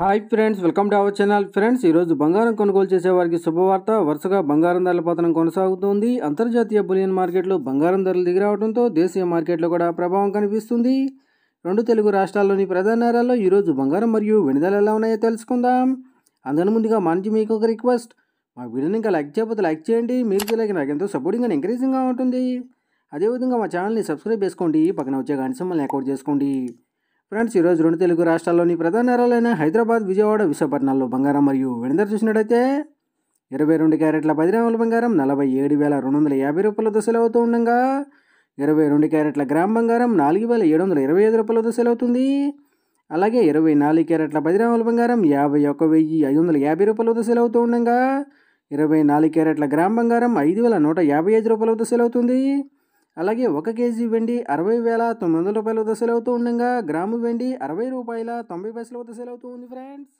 hi friends welcome to our channel friends ఈరోజు బంగారం కొనుగోలు చేసే వారికి శుభవార్త వరుసగా బంగారం ధరల పతనం కొనసాగుతోంది అంతర్జాతీయ బులియన్ మార్కెట్లో బంగారం ధరలు దిగిరావడంతో దేశీయ మార్కెట్లో కూడా ప్రభావం కనిపిస్తుంది రెండు తెలుగు రాష్ట్రాల్లోని ప్రధాన నగరాల్లో ఈరోజు బంగారం మరియు వెనుదల ఎలా ఉన్నాయో తెలుసుకుందాం అందరి ముందుగా మంచి మీకు ఒక రిక్వెస్ట్ మా వీడియోని ఇంకా లైక్ చేయకపోతే లైక్ చేయండి మీరు తెలియక నాకు ఎంతో సపోర్టింగ్ అని ఎంకరేజింగ్గా ఉంటుంది అదేవిధంగా మా ఛానల్ని సబ్స్క్రైబ్ చేసుకోండి పక్కన వచ్చే గంట సమ్మల్ని ఎక్కడ చేసుకోండి ఫ్రెండ్స్ ఈరోజు రెండు తెలుగు రాష్ట్రాల్లోని ప్రధాన నగరాలైన హైదరాబాద్ విజయవాడ విశాఖపట్నంలో బంగారం మరియు వెండర్ చూసినట్టయితే ఇరవై రెండు క్యారెట్ల పది గ్రాముల బంగారం నలభై ఏడు వేల రెండు వందల యాభై దశలు సెలవుతూ ఉండగా ఇరవై రెండు క్యారెట్ల గ్రామ్ బంగారం నాలుగు వేల ఏడు వందల ఇరవై ఐదు దశలు సెలవుతుంది అలాగే ఇరవై నాలుగు క్యారెట్ల పది గ్రాముల బంగారం యాభై ఒక వెయ్యి ఐదు వందల యాభై దశలు సెలవుతూ ఉండగా ఇరవై నాలుగు క్యారెట్ల గ్రామ్ బంగారం ఐదు వేల నూట యాభై ఐదు దశలు సెలవుతుంది అలాగే ఒక కేజీ వెండి అరవై వేల తొమ్మిది వందల రూపాయల దశలు అవుతూ ఉండగా గ్రాము వెండి అరవై రూపాయల తొంభై పైసలు అవుతూ ఉంది ఫ్రెండ్స్